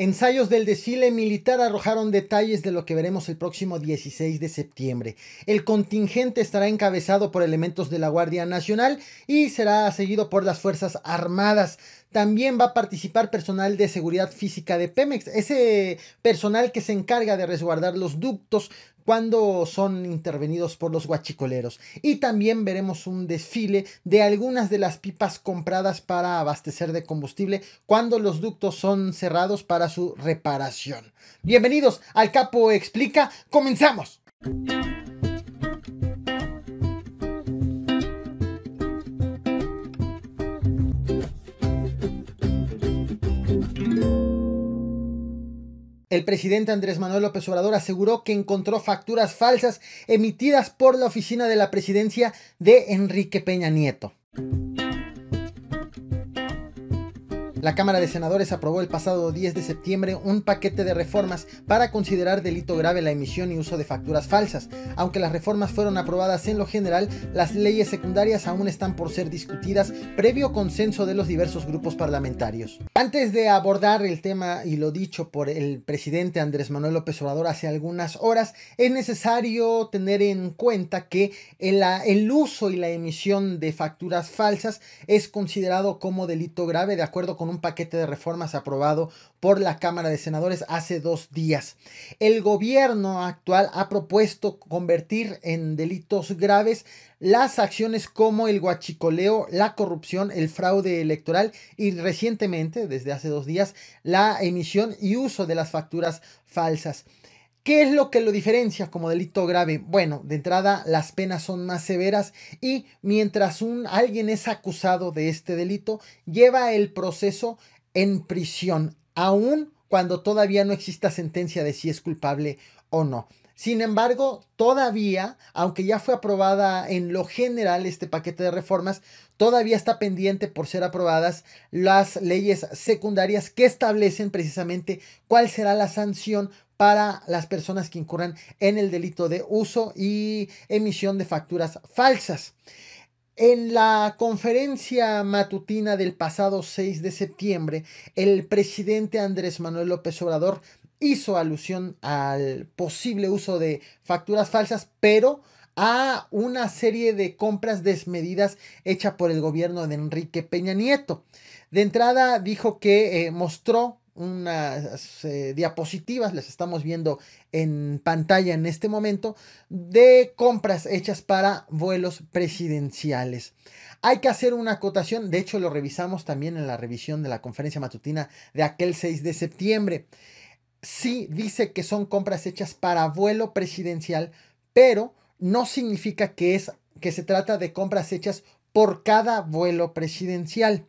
Ensayos del desfile militar arrojaron detalles de lo que veremos el próximo 16 de septiembre. El contingente estará encabezado por elementos de la Guardia Nacional y será seguido por las Fuerzas Armadas. También va a participar personal de seguridad física de Pemex, ese personal que se encarga de resguardar los ductos cuando son intervenidos por los guachicoleros. Y también veremos un desfile de algunas de las pipas compradas para abastecer de combustible cuando los ductos son cerrados para su reparación. Bienvenidos al Capo Explica, comenzamos. El presidente Andrés Manuel López Obrador aseguró que encontró facturas falsas emitidas por la oficina de la presidencia de Enrique Peña Nieto. La Cámara de Senadores aprobó el pasado 10 de septiembre un paquete de reformas para considerar delito grave la emisión y uso de facturas falsas. Aunque las reformas fueron aprobadas en lo general, las leyes secundarias aún están por ser discutidas previo consenso de los diversos grupos parlamentarios. Antes de abordar el tema y lo dicho por el presidente Andrés Manuel López Obrador hace algunas horas, es necesario tener en cuenta que el, el uso y la emisión de facturas falsas es considerado como delito grave de acuerdo con un paquete de reformas aprobado por la Cámara de Senadores hace dos días. El gobierno actual ha propuesto convertir en delitos graves las acciones como el guachicoleo, la corrupción, el fraude electoral y recientemente, desde hace dos días, la emisión y uso de las facturas falsas. ¿Qué es lo que lo diferencia como delito grave? Bueno, de entrada las penas son más severas y mientras un, alguien es acusado de este delito, lleva el proceso en prisión, aún cuando todavía no exista sentencia de si es culpable o no. Sin embargo, todavía, aunque ya fue aprobada en lo general este paquete de reformas, todavía está pendiente por ser aprobadas las leyes secundarias que establecen precisamente cuál será la sanción para las personas que incurran en el delito de uso y emisión de facturas falsas. En la conferencia matutina del pasado 6 de septiembre, el presidente Andrés Manuel López Obrador hizo alusión al posible uso de facturas falsas, pero a una serie de compras desmedidas hecha por el gobierno de Enrique Peña Nieto. De entrada dijo que eh, mostró unas eh, diapositivas, las estamos viendo en pantalla en este momento, de compras hechas para vuelos presidenciales. Hay que hacer una acotación, de hecho lo revisamos también en la revisión de la conferencia matutina de aquel 6 de septiembre sí dice que son compras hechas para vuelo presidencial, pero no significa que, es, que se trata de compras hechas por cada vuelo presidencial.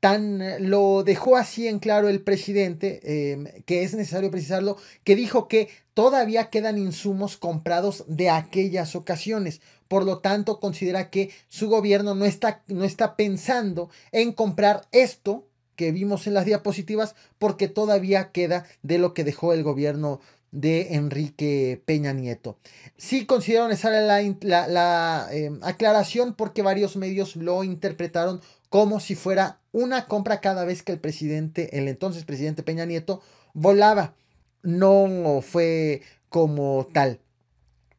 Tan eh, lo dejó así en claro el presidente, em, que es necesario precisarlo, que dijo que todavía quedan insumos comprados de aquellas ocasiones. Por lo tanto, considera que su gobierno está, no está pensando en comprar esto que vimos en las diapositivas porque todavía queda de lo que dejó el gobierno de Enrique Peña Nieto. Sí considero esa la, em, aclaración porque varios medios lo interpretaron como si fuera una compra cada vez que el presidente, el entonces presidente Peña Nieto, volaba. No fue como tal.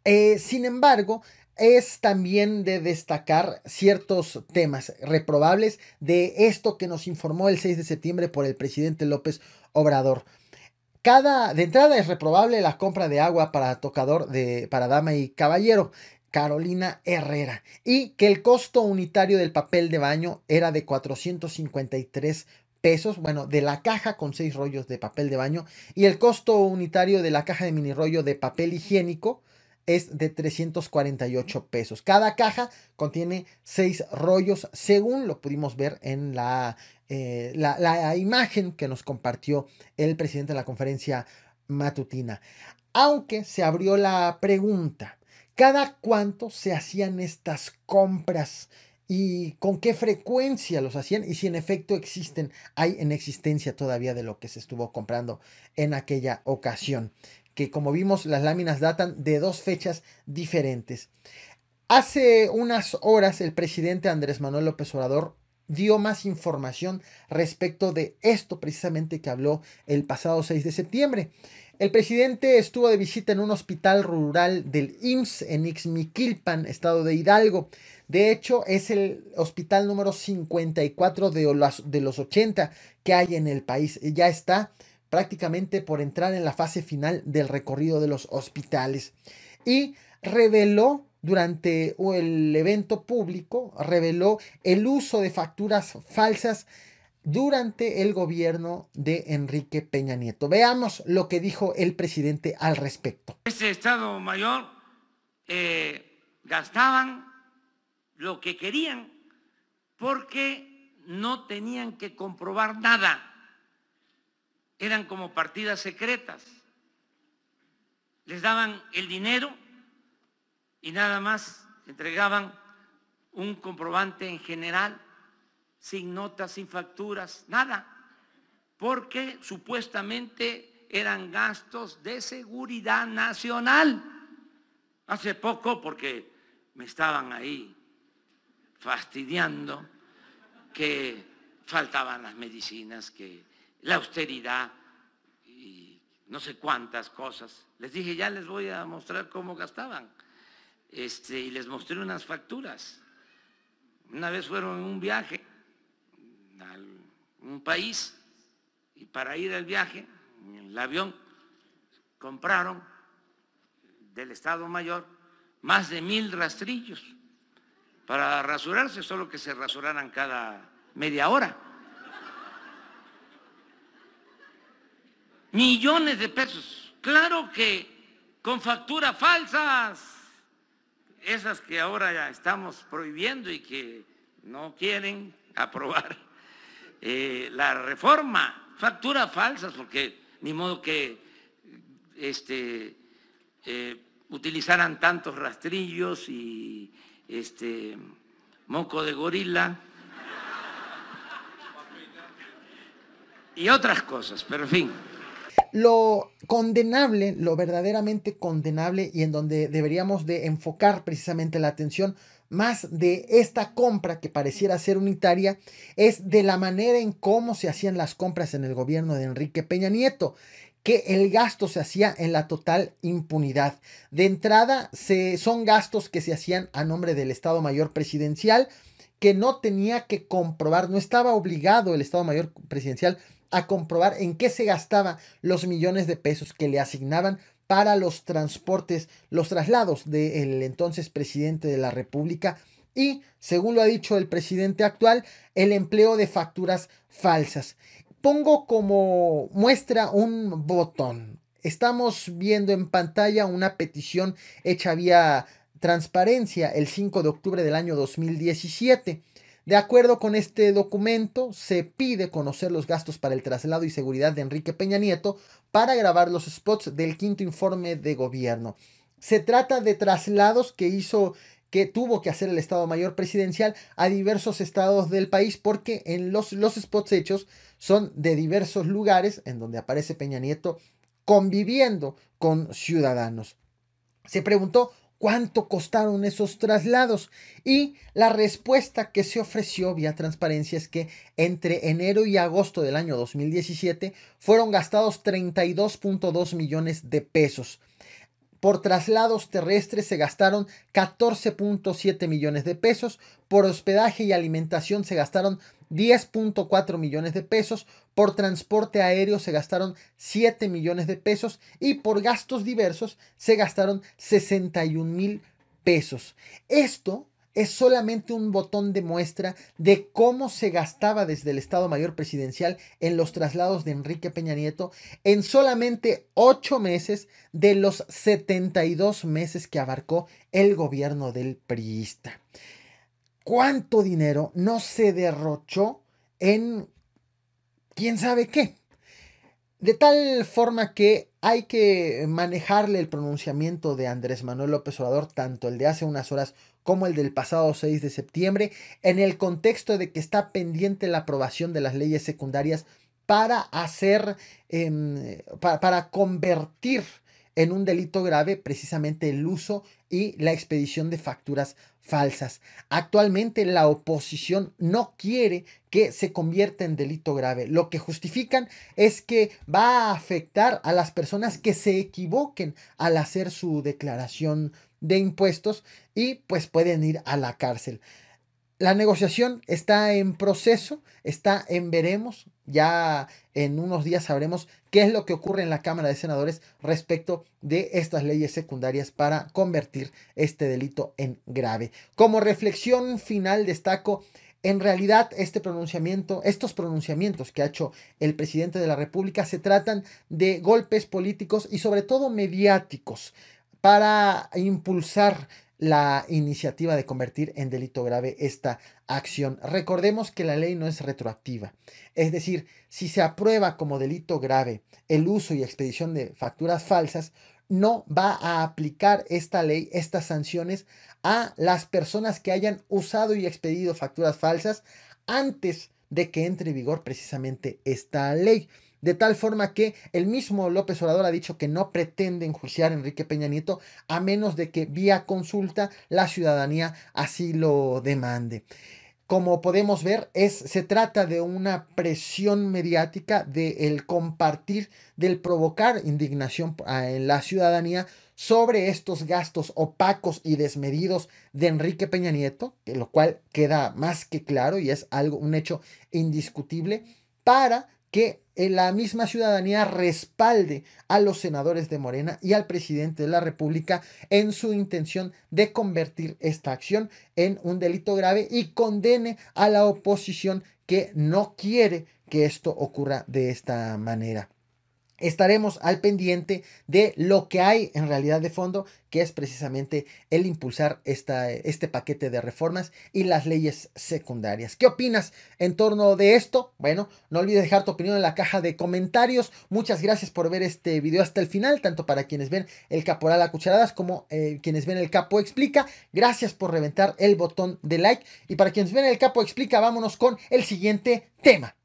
Eh, sin embargo, es también de destacar ciertos temas reprobables de esto que nos informó el 6 de septiembre por el presidente López Obrador. Cada, de entrada es reprobable la compra de agua para tocador de, para dama y caballero. Carolina Herrera, y que el costo unitario del papel de baño era de 453 pesos, bueno, de la caja con seis rollos de papel de baño y el costo unitario de la caja de mini rollo de papel higiénico es de 348 pesos. Cada caja contiene 6 rollos, según lo pudimos ver en la, eh, la, la imagen que nos compartió el presidente de la conferencia matutina. Aunque se abrió la pregunta, ¿cada cuánto se hacían estas compras? y con qué frecuencia los hacían y si en efecto existen, hay en existencia todavía de lo que se estuvo comprando en aquella ocasión que como vimos las láminas datan de dos fechas diferentes. Hace unas horas el presidente Andrés Manuel López Obrador dio más información respecto de esto precisamente que habló el pasado 6 de septiembre. El presidente estuvo de visita en un hospital rural del IMSS en Ixmiquilpan, estado de Hidalgo. De hecho, es el hospital número 54 de los, de los 80 que hay en el país. Ya está prácticamente por entrar en la fase final del recorrido de los hospitales. Y reveló durante el evento público, reveló el uso de facturas falsas durante el gobierno de Enrique Peña Nieto. Veamos lo que dijo el presidente al respecto. Ese Estado Mayor eh, gastaban lo que querían porque no tenían que comprobar nada eran como partidas secretas. Les daban el dinero y nada más entregaban un comprobante en general, sin notas, sin facturas, nada, porque supuestamente eran gastos de seguridad nacional. Hace poco, porque me estaban ahí fastidiando, que faltaban las medicinas, que la austeridad y no sé cuántas cosas. Les dije, ya les voy a mostrar cómo gastaban. Este, y les mostré unas facturas. Una vez fueron en un viaje a un país y para ir al viaje, en el avión, compraron del Estado Mayor más de mil rastrillos para rasurarse, solo que se rasuraran cada media hora. millones de pesos. Claro que con facturas falsas, esas que ahora ya estamos prohibiendo y que no quieren aprobar eh, la reforma, facturas falsas, porque ni modo que este, eh, utilizaran tantos rastrillos y este, moco de gorila. y otras cosas, pero en fin lo condenable, lo verdaderamente condenable y en donde deberíamos de enfocar precisamente la atención más de esta compra que pareciera ser unitaria es de la manera en cómo se hacían las compras en el gobierno de Enrique Peña Nieto que el gasto se hacía en la total impunidad. De entrada, se, son gastos que se hacían a nombre del Estado Mayor Presidencial, que no tenía que comprobar, no estaba obligado el Estado Mayor Presidencial a comprobar en qué se gastaba los millones de pesos que le asignaban para los transportes, los traslados del entonces presidente de la República y, según lo ha dicho el presidente actual, el empleo de facturas falsas. Pongo como muestra un botón. Estamos viendo en pantalla una petición hecha vía transparencia el 5 de octubre del año 2017. De acuerdo con este documento, se pide conocer los gastos para el traslado y seguridad de Enrique Peña Nieto para grabar los spots del quinto informe de gobierno. Se trata de traslados que hizo que tuvo que hacer el Estado Mayor Presidencial a diversos estados del país porque en los, los spots hechos son de diversos lugares en donde aparece Peña Nieto conviviendo con ciudadanos. Se preguntó cuánto costaron esos traslados. Y la respuesta que se ofreció vía transparencia es que entre enero y agosto del año 2017 fueron gastados 32.2 millones de pesos. Por traslados terrestres se gastaron 14.7 millones de pesos, por hospedaje y alimentación se gastaron 10.4 millones de pesos, por transporte aéreo se gastaron 7 millones de pesos y por gastos diversos se gastaron 61 mil pesos. Esto es solamente un botón de muestra de cómo se gastaba desde el Estado Mayor Presidencial en los traslados de Enrique Peña Nieto en solamente ocho meses de los 72 meses que abarcó el gobierno del priista. ¿Cuánto dinero no se derrochó en quién sabe qué? De tal forma que hay que manejarle el pronunciamiento de Andrés Manuel López Obrador, tanto el de hace unas horas como el del pasado 6 de septiembre, en el contexto de que está pendiente la aprobación de las leyes secundarias para hacer, em, para, para convertir en un delito grave precisamente el uso y la expedición de facturas falsas. Actualmente la oposición no quiere que se convierta en delito grave. Lo que justifican es que va a afectar a las personas que se equivoquen al hacer su declaración de impuestos y pues pueden ir a la cárcel la negociación está en proceso, está en veremos. Ya en unos días sabremos qué es lo que ocurre en la Cámara de Senadores respecto de estas leyes secundarias para convertir este delito en grave. Como reflexión final destaco en realidad, este pronunciamiento, estos pronunciamientos que ha hecho el presidente de la República se tratan de golpes políticos y sobre todo mediáticos para impulsar la iniciativa de convertir en delito grave esta acción. Recordemos que la ley no es retroactiva, es decir, si se aprueba como delito grave el uso y expedición de facturas falsas, no va a aplicar esta ley, estas sanciones a las personas que hayan usado y expedido facturas falsas antes de que entre en vigor precisamente esta ley. De tal forma que el mismo López Obrador ha dicho que no pretende enjuiciar a Enrique Peña Nieto a menos de que vía consulta la ciudadanía así lo demande. Como podemos ver, es, se trata de una presión mediática del compartir, del provocar indignación en la ciudadanía sobre estos gastos opacos y desmedidos de Enrique Peña Nieto, lo cual queda más que claro y es algo, un hecho indiscutible, para que eh, la misma ciudadanía respalde a los senadores de Morena y al presidente de la República en su intención de convertir esta acción en un delito grave y condene a la oposición que no quiere que esto ocurra de esta manera estaremos al pendiente de lo que hay en realidad de fondo, que es precisamente el impulsar esta, este paquete de reformas y las leyes secundarias. ¿Qué opinas en torno de esto? Bueno, no olvides dejar tu opinión en la caja de comentarios. Muchas gracias por ver este video hasta el final, tanto para quienes ven el caporal a cucharadas como eh, quienes ven el capo explica. Gracias por reventar el botón de like y para quienes ven el capo explica, vámonos con el siguiente tema.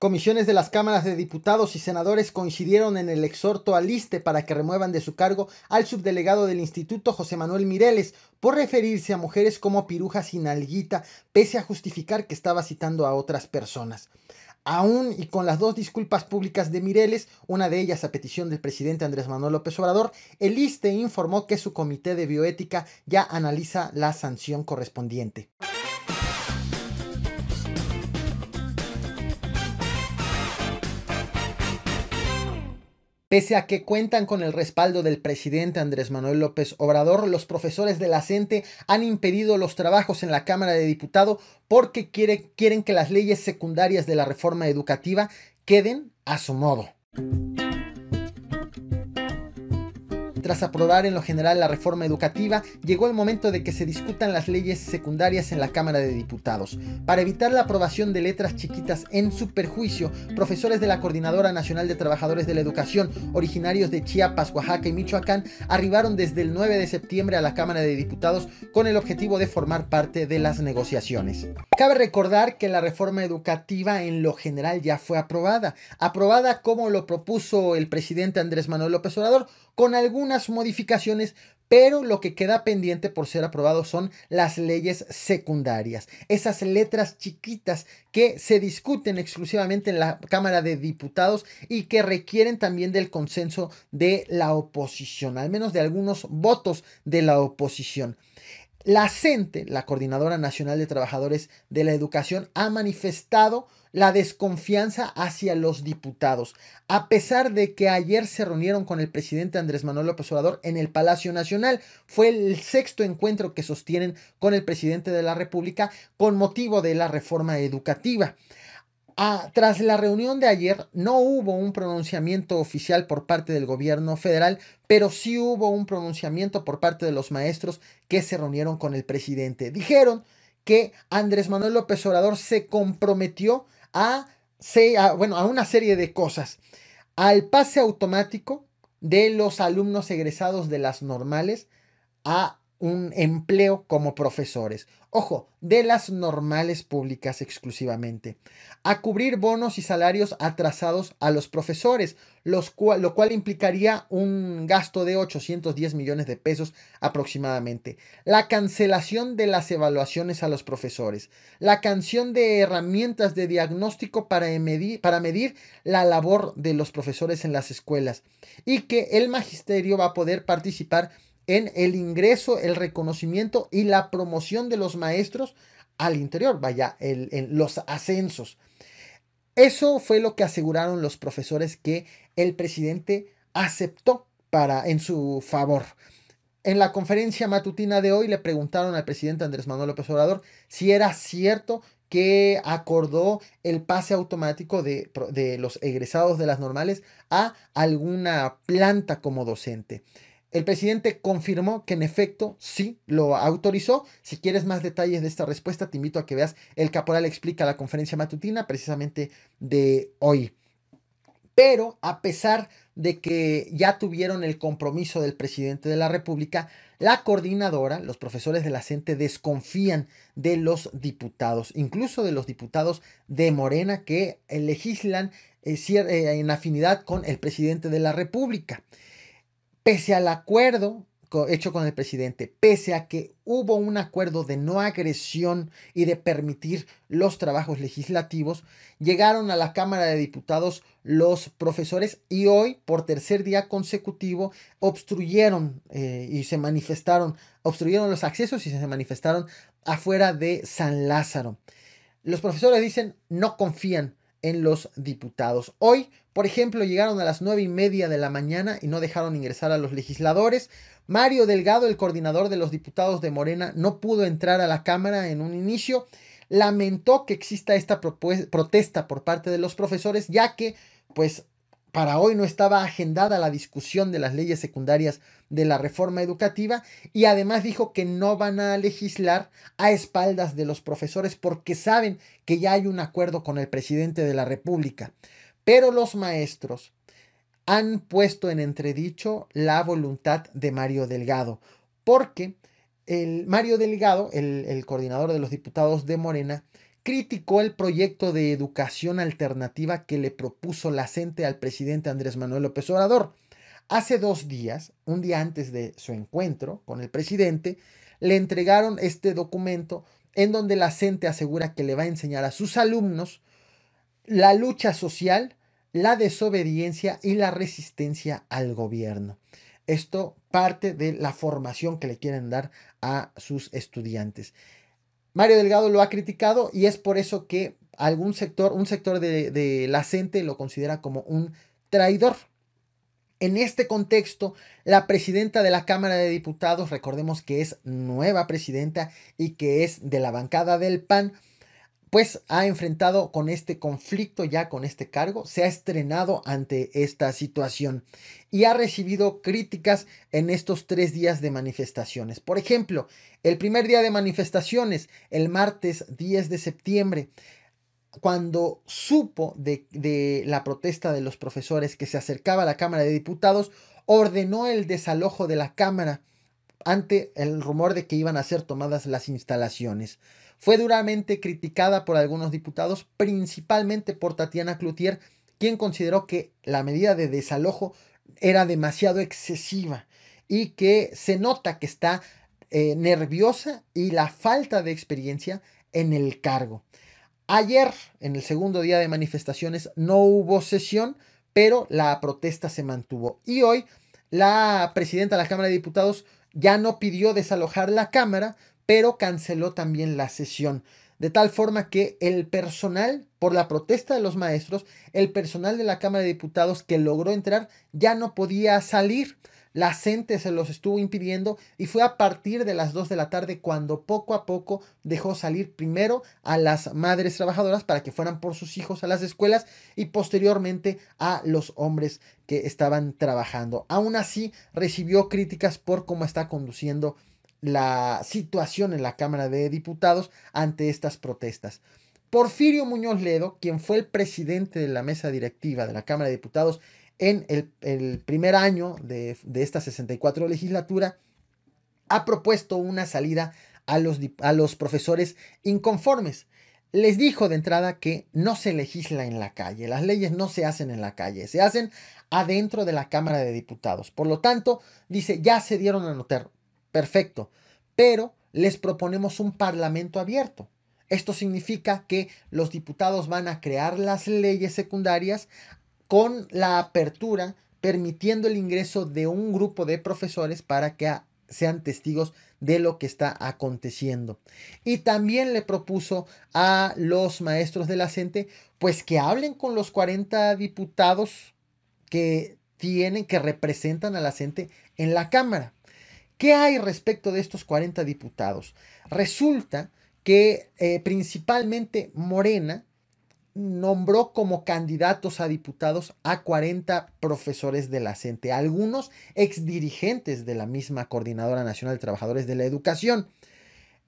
Comisiones de las cámaras de diputados y senadores coincidieron en el exhorto al ISTE para que remuevan de su cargo al subdelegado del instituto José Manuel Mireles por referirse a mujeres como piruja y pese a justificar que estaba citando a otras personas. Aún y con las dos disculpas públicas de Mireles, una de ellas a petición del presidente Andrés Manuel López Obrador, el ISTE informó que su comité de bioética ya analiza la sanción correspondiente. Pese a que cuentan con el respaldo del presidente Andrés Manuel López Obrador, los profesores de la CENTE han impedido los trabajos en la Cámara de Diputados porque quieren que las leyes secundarias de la reforma educativa queden a su modo. Tras aprobar en lo general la reforma educativa, llegó el momento de que se discutan las leyes secundarias en la Cámara de Diputados. Para evitar la aprobación de letras chiquitas en su perjuicio, profesores de la Coordinadora Nacional de Trabajadores de la Educación, originarios de Chiapas, Oaxaca y Michoacán, arribaron desde el 9 de septiembre a la Cámara de Diputados con el objetivo de formar parte de las negociaciones. Cabe recordar que la reforma educativa en lo general ya fue aprobada, aprobada como lo propuso el presidente Andrés Manuel López Obrador, con algunas modificaciones, pero lo que queda pendiente por ser aprobado son las leyes secundarias, esas letras chiquitas que se discuten exclusivamente en la Cámara de Diputados y que requieren también del consenso de la oposición, al menos de algunos votos de la oposición. La CENTE, la Coordinadora Nacional de Trabajadores de la Educación, ha manifestado la desconfianza hacia los diputados, a pesar de que ayer se reunieron con el presidente Andrés Manuel López Obrador en el Palacio Nacional. Fue el sexto encuentro que sostienen con el presidente de la República con motivo de la reforma educativa. Ah, tras la reunión de ayer no hubo un pronunciamiento oficial por parte del gobierno federal, pero sí hubo un pronunciamiento por parte de los maestros que se reunieron con el presidente. Dijeron que Andrés Manuel López Obrador se comprometió a, bueno, a una serie de cosas. Al pase automático de los alumnos egresados de las normales a un empleo como profesores, ojo, de las normales públicas exclusivamente, a cubrir bonos y salarios atrasados a los profesores, lo cual implicaría un gasto de 810 millones de pesos aproximadamente, la cancelación de las evaluaciones a los profesores, la canción de herramientas de diagnóstico para para medir la labor de los profesores en las escuelas y que el magisterio va a poder participar en el ingreso, el reconocimiento y la promoción de los maestros al interior, vaya, en los ascensos. Eso fue lo que aseguraron los profesores que el presidente aceptó para en su favor. En la conferencia matutina de hoy le preguntaron al presidente Andrés Manuel López Obrador si era cierto que acordó el pase automático de los egresados de las normales a alguna planta como docente. El presidente confirmó que en efecto sí lo autorizó. Si quieres más detalles de esta respuesta, te invito a que veas El Caporal explica la conferencia matutina precisamente de hoy. Pero a pesar de que ya tuvieron el compromiso del presidente de la República, la coordinadora, los profesores de la CENTE e desconfían de los diputados, incluso de los diputados de Morena que legislan eh, eh, en afinidad con el presidente de la República. Pese al acuerdo hecho con el presidente, pese a que hubo un acuerdo de no agresión y de permitir los trabajos legislativos, llegaron a la Cámara de Diputados los profesores y hoy, por tercer día consecutivo, obstruyeron eh, y se manifestaron, obstruyeron los accesos y se manifestaron afuera de San Lázaro. Los profesores dicen no confían en los diputados. Hoy, por ejemplo, llegaron a las nueve y media de la mañana y no dejaron ingresar a los legisladores. Mario Delgado, el coordinador de los diputados de Morena, no pudo entrar a la Cámara en un inicio. Lamentó que exista esta protesta por parte de los profesores, ya que, pues, para hoy no estaba agendada la discusión de las leyes secundarias de la reforma educativa y además dijo que no van a legislar a espaldas de los profesores porque saben que ya hay un acuerdo con el presidente de la República. Pero los maestros han puesto en entredicho la voluntad de Mario Delgado porque el Mario Delgado, el coordinador de los diputados de Morena, criticó el proyecto de educación alternativa que le propuso la CENTE al presidente Andrés Manuel López Obrador. Hace dos días, un día antes de su encuentro con el presidente, le entregaron este documento en donde la CENTE asegura que le va a enseñar a sus alumnos la lucha social, la desobediencia y la resistencia al gobierno. Esto parte de la formación que le quieren dar a sus estudiantes. Mario Delgado lo ha criticado y es por eso que algún sector, un sector de, la gente lo considera como un traidor. En este contexto, la presidenta de la Cámara de Diputados, recordemos que es nueva presidenta y que es de la bancada del PAN, pues ha enfrentado con este conflicto ya con este cargo, se ha estrenado ante esta situación y ha recibido críticas en estos tres días de manifestaciones. Por ejemplo, el primer día de manifestaciones, el martes 10 de septiembre, cuando supo de, de la protesta de los profesores que se acercaba a la Cámara de Diputados, ordenó el desalojo de la Cámara ante el rumor de que iban a ser tomadas las instalaciones. Fue duramente criticada por algunos diputados, principalmente por Tatiana Cloutier, quien consideró que la medida de desalojo era demasiado excesiva y que se nota que está eh, nerviosa y la falta de experiencia en el cargo. Ayer, en el segundo día de manifestaciones, no hubo sesión, pero la protesta se mantuvo. Y hoy, la presidenta de la Cámara de Diputados ya no pidió desalojar la Cámara, pero canceló también la sesión. De tal forma que el personal, por la protesta de los maestros, el personal de la Cámara de Diputados que logró entrar ya no podía salir. La gente se los estuvo impidiendo y fue a partir de las 2 de la tarde cuando poco a poco dejó salir primero a las madres trabajadoras para que fueran por sus hijos a las escuelas y posteriormente a los hombres que estaban trabajando. Aún así recibió críticas por cómo está conduciendo la situación en la Cámara de Diputados ante estas protestas. Porfirio Muñoz Ledo, quien fue el presidente de la mesa directiva de la Cámara de Diputados en el, primer año de, esta 64 legislatura, ha propuesto una salida a los, a los profesores inconformes. Les dijo de entrada que no se legisla en la calle, las leyes no se hacen en la calle, se hacen adentro de la Cámara de Diputados. Por lo tanto, dice, ya se dieron a notar, Perfecto. Pero les proponemos un parlamento abierto. Esto significa que los diputados van a crear las leyes secundarias con la apertura permitiendo el ingreso de un grupo de profesores para que sean testigos de lo que está aconteciendo. Y también le propuso a los maestros de la gente, pues que hablen con los 40 diputados que tienen, que representan a la gente en la Cámara. ¿Qué hay respecto de estos 40 diputados? Resulta que eh, principalmente Morena nombró como candidatos a diputados a 40 profesores de la CENTE, e, algunos exdirigentes de la misma Coordinadora Nacional de Trabajadores de la Educación.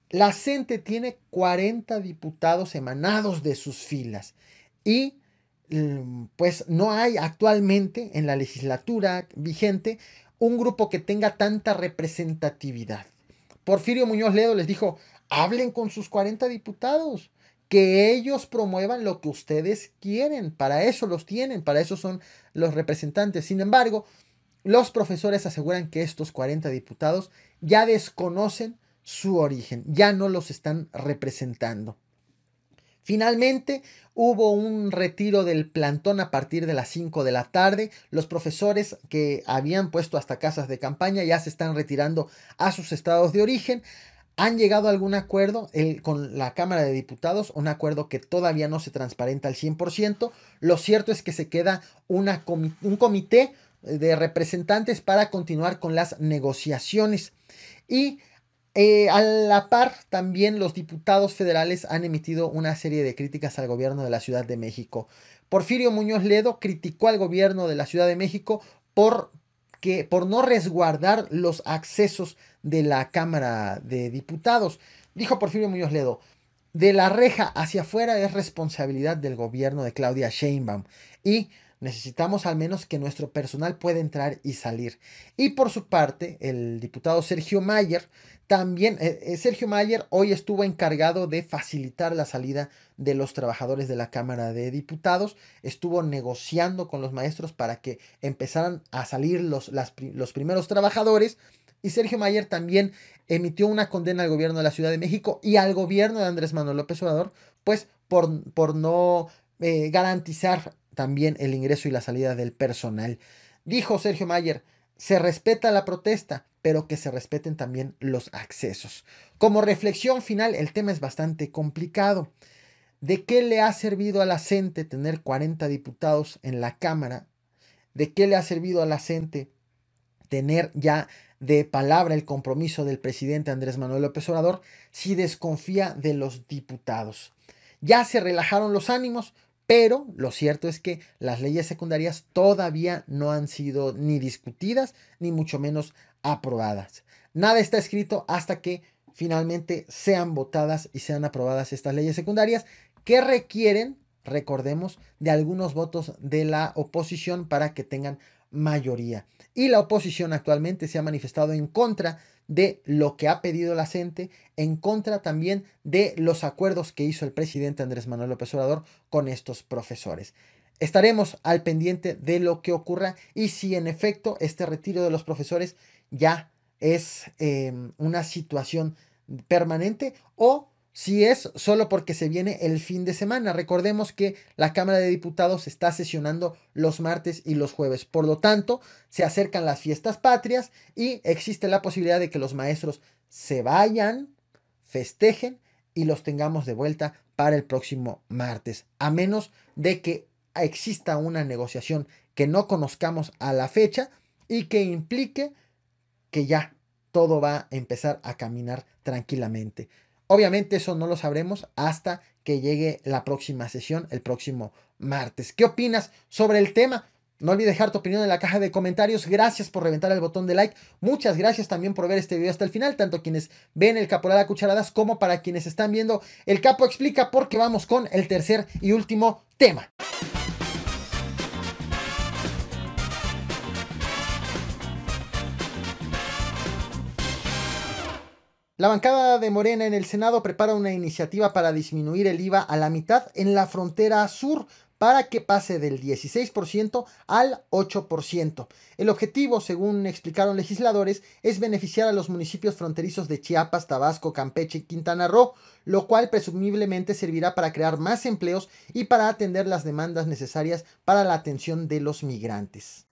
La CENTE e tiene 40 diputados emanados de sus filas y mm, pues no hay actualmente en la legislatura vigente un grupo que tenga tanta representatividad. Porfirio Muñoz Ledo les dijo, hablen con sus 40 diputados, que ellos promuevan lo que ustedes quieren, para eso los tienen, para eso son los representantes. Sin embargo, los profesores aseguran que estos 40 diputados ya desconocen su origen, ya no los están representando. Finalmente, hubo un retiro del plantón a partir de las 5 de la tarde. Los profesores que habían puesto hasta casas de campaña ya se están retirando a sus estados de origen. Han llegado a algún acuerdo con la Cámara de Diputados, un acuerdo que todavía no se transparenta al 100%. Lo cierto es que se queda un comité de representantes para continuar con las negociaciones. Y eh, a la par, también los diputados federales han emitido una serie de críticas al gobierno de la Ciudad de México. Porfirio Muñoz Ledo criticó al gobierno de la Ciudad de México por, que, por no resguardar los accesos de la Cámara de Diputados. Dijo Porfirio Muñoz Ledo, de la reja hacia afuera es responsabilidad del gobierno de Claudia Sheinbaum y Necesitamos al menos que nuestro personal pueda entrar y salir. Y por su parte, el diputado Sergio Mayer también, eh, eh, Sergio Mayer hoy estuvo encargado de facilitar la salida de los trabajadores de la Cámara de Diputados, estuvo negociando con los maestros para que empezaran a salir los, los primeros trabajadores. Y Sergio Mayer también emitió una condena al gobierno de la Ciudad de México y al gobierno de Andrés Manuel López Obrador, pues por, por no eh, garantizar también el ingreso y la salida del personal. Dijo Sergio Mayer, se respeta la protesta, pero que se respeten también los accesos. Como reflexión final, el tema es bastante complicado. ¿De qué le ha servido a la gente tener 40 diputados en la Cámara? ¿De qué le ha servido a la gente tener ya de palabra el compromiso del presidente Andrés Manuel López Obrador si desconfía de los diputados? Ya se relajaron los ánimos, pero lo cierto es que las leyes secundarias todavía no han sido ni discutidas, ni mucho menos aprobadas. Nada está escrito hasta que finalmente sean votadas y sean aprobadas estas leyes secundarias que requieren, recordemos, de algunos votos de la oposición para que tengan mayoría. Y la oposición actualmente se ha manifestado en contra de lo que ha pedido la gente, en contra también de los acuerdos que hizo el presidente Andrés Manuel López Obrador con estos profesores. Estaremos al pendiente de lo que ocurra y si en efecto este retiro de los profesores ya es eh, una situación permanente o si es solo porque se viene el fin de semana. Recordemos que la Cámara de Diputados está sesionando los martes y los jueves. Por lo tanto, se acercan las fiestas patrias y existe la posibilidad de que los maestros se vayan, festejen y los tengamos de vuelta para el próximo martes. A menos de que exista una negociación que no conozcamos a la fecha y que implique que ya todo va a empezar a caminar tranquilamente. Obviamente eso no lo sabremos hasta que llegue la próxima sesión, el próximo martes. ¿Qué opinas sobre el tema? No olvides dejar tu opinión en la caja de comentarios. Gracias por reventar el botón de like. Muchas gracias también por ver este video hasta el final, tanto quienes ven el Caporada Cucharadas como para quienes están viendo el Capo Explica, porque vamos con el tercer y último tema. La bancada de Morena en el Senado prepara una iniciativa para disminuir el IVA a la mitad en la frontera sur para que pase del 16% al 8%. El objetivo, según explicaron legisladores, es beneficiar a los municipios fronterizos de Chiapas, Tabasco, Campeche y Quintana Roo, lo cual presumiblemente servirá para crear más empleos y para atender las demandas necesarias para la atención de los migrantes.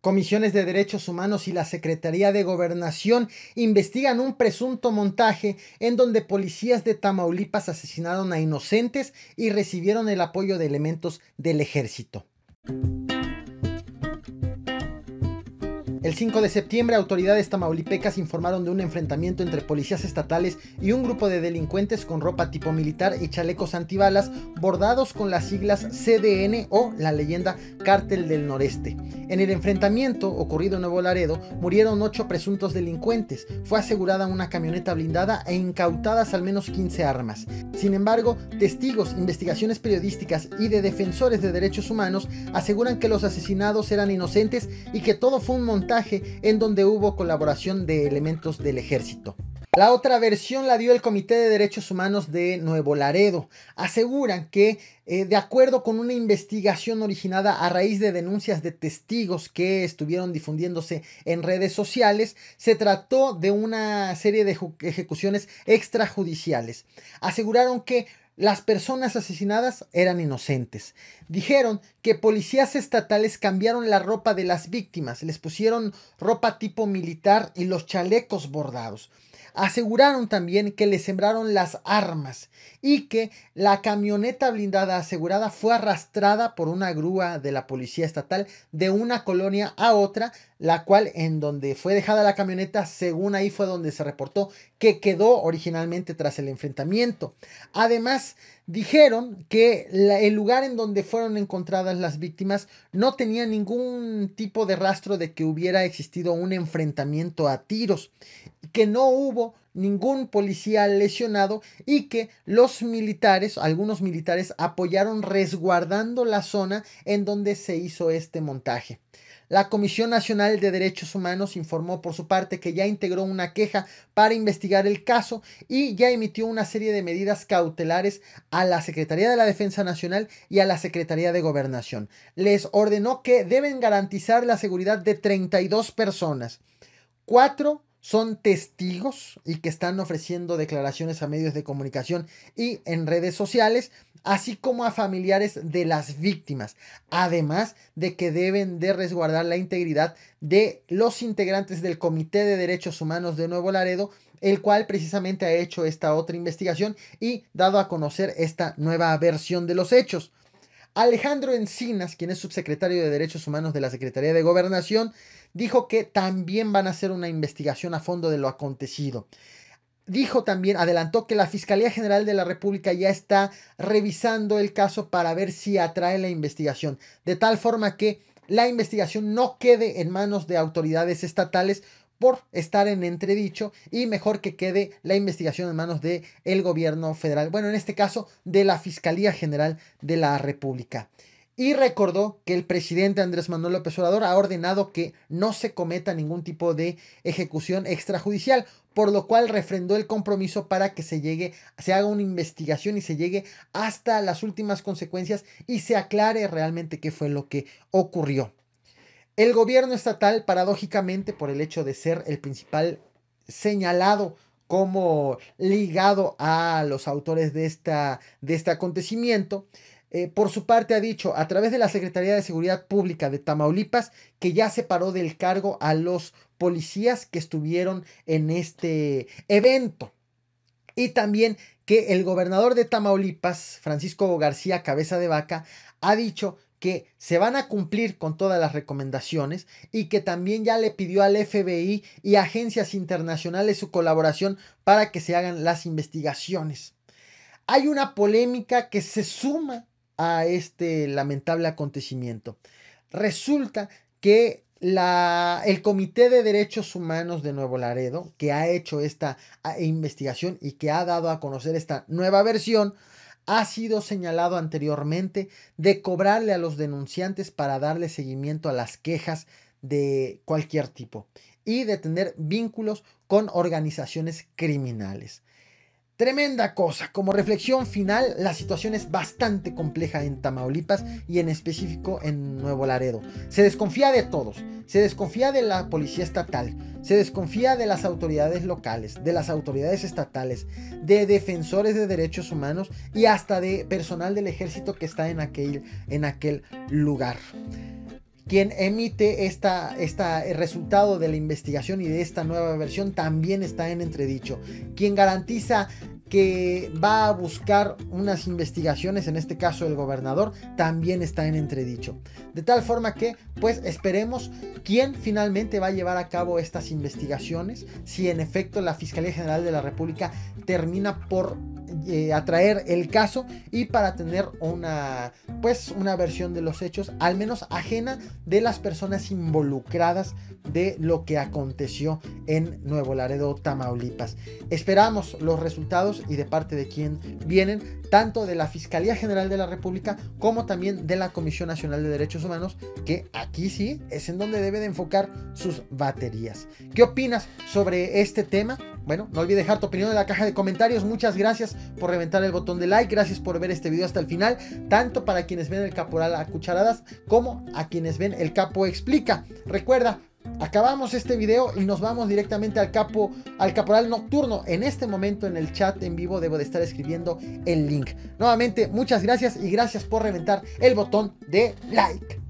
Comisiones de Derechos Humanos y la Secretaría de Gobernación investigan un presunto montaje en donde policías de Tamaulipas asesinaron a inocentes y recibieron el apoyo de elementos del ejército. El 5 de septiembre, autoridades tamaulipecas informaron de un enfrentamiento entre policías estatales y un grupo de delincuentes con ropa tipo militar y chalecos antibalas bordados con las siglas CDN o la leyenda Cártel del Noreste. En el enfrentamiento ocurrido en Nuevo Laredo, murieron ocho presuntos delincuentes, fue asegurada una camioneta blindada e incautadas al menos 15 armas. Sin embargo, testigos, investigaciones periodísticas y de defensores de derechos humanos aseguran que los asesinados eran inocentes y que todo fue un montón en donde hubo colaboración de elementos del ejército. La otra versión la dio el Comité de Derechos Humanos de Nuevo Laredo. Aseguran que, eh, de acuerdo con una investigación originada a raíz de denuncias de testigos que estuvieron difundiéndose en redes sociales, se trató de una serie de ejecuciones extrajudiciales. Aseguraron que las personas asesinadas eran inocentes. Dijeron que policías estatales cambiaron la ropa de las víctimas, les pusieron ropa tipo militar y los chalecos bordados aseguraron también que le sembraron las armas y que la camioneta blindada asegurada fue arrastrada por una grúa de la policía estatal de una colonia a otra, la cual en donde fue dejada la camioneta, según ahí fue donde se reportó que quedó originalmente tras el enfrentamiento. Además, dijeron que el lugar en donde fueron encontradas las víctimas no tenía ningún tipo de rastro de que hubiera existido un enfrentamiento a tiros que no hubo ningún policía lesionado y que los militares, algunos militares, apoyaron resguardando la zona en donde se hizo este montaje. La Comisión Nacional de Derechos Humanos informó por su parte que ya integró una queja para investigar el caso y ya emitió una serie de medidas cautelares a la Secretaría de la Defensa Nacional y a la Secretaría de Gobernación. Les ordenó que deben garantizar la seguridad de 32 personas. Cuatro son testigos y que están ofreciendo declaraciones a medios de comunicación y en redes sociales, así como a familiares de las víctimas, además de que deben de resguardar la integridad de los integrantes del Comité de Derechos Humanos de Nuevo Laredo, el cual precisamente ha hecho esta otra investigación y dado a conocer esta nueva versión de los hechos. Alejandro Encinas, quien es subsecretario de Derechos Humanos de la Secretaría de Gobernación, dijo que también van a hacer una investigación a fondo de lo acontecido. Dijo también, adelantó que la Fiscalía General de la República ya está revisando el caso para ver si atrae la investigación, de tal forma que la investigación no quede en manos de autoridades estatales, por estar en entredicho y mejor que quede la investigación en manos del el gobierno federal. Bueno, en este caso de la Fiscalía General de la República. Y recordó que el presidente Andrés Manuel López Obrador ha ordenado que no se cometa ningún tipo de ejecución extrajudicial, por lo cual refrendó el compromiso para que se llegue, se haga una investigación y se llegue hasta las últimas consecuencias y se aclare realmente qué fue lo que ocurrió. El gobierno estatal, paradójicamente, por el hecho de ser el principal señalado como ligado a los autores de, de este acontecimiento, eh, por su parte ha dicho a través de la Secretaría de Seguridad Pública de Tamaulipas que ya separó del cargo a los policías que estuvieron en este evento. Y también que el gobernador de Tamaulipas, Francisco García Cabeza de Vaca, ha dicho que se van a cumplir con todas las recomendaciones y que también ya le pidió al FBI y agencias internacionales su colaboración para que se hagan las investigaciones. Hay una polémica que se suma a este lamentable acontecimiento. Resulta que el Comité de Derechos Humanos de Nuevo Laredo, que ha hecho esta ah, investigación y que ha dado a conocer esta nueva versión, ha sido señalado anteriormente de cobrarle a los denunciantes para darle seguimiento a las quejas de cualquier tipo y de tener vínculos con organizaciones criminales. Tremenda cosa. Como reflexión final, la situación es bastante compleja en Tamaulipas y en específico en Nuevo Laredo. Se desconfía de todos. Se desconfía de la policía estatal. Se desconfía de las autoridades locales, de las autoridades estatales, de defensores de derechos humanos y hasta de personal del ejército que está en aquel, en aquel lugar quien emite esta, el eh, resultado de la investigación y de esta nueva versión también está en entredicho. Quien garantiza que va a buscar unas investigaciones, en este caso el gobernador, también está en entredicho. De tal forma que, pues esperemos quién finalmente va a llevar a cabo estas investigaciones, si en efecto la Fiscalía General de la República termina por eh, atraer el caso y para tener una pues una versión de los hechos al menos ajena de las personas involucradas de lo que aconteció en Nuevo Laredo, Tamaulipas. Esperamos los resultados y de parte de quien vienen tanto de la Fiscalía General de la República como también de la Comisión Nacional de Derechos Humanos, que aquí sí es en donde debe de enfocar sus baterías. ¿Qué opinas sobre este tema? Bueno, no olvides dejar tu opinión en la caja de comentarios. Muchas gracias por reventar el botón de like, gracias por ver este video hasta el final, tanto para quienes ven el caporal a cucharadas como a quienes ven el capo explica. Recuerda, Acabamos este video y nos vamos directamente al capo, al caporal nocturno. En este momento en el chat en vivo debo de estar escribiendo el link. Nuevamente, muchas gracias y gracias por reventar el botón de like.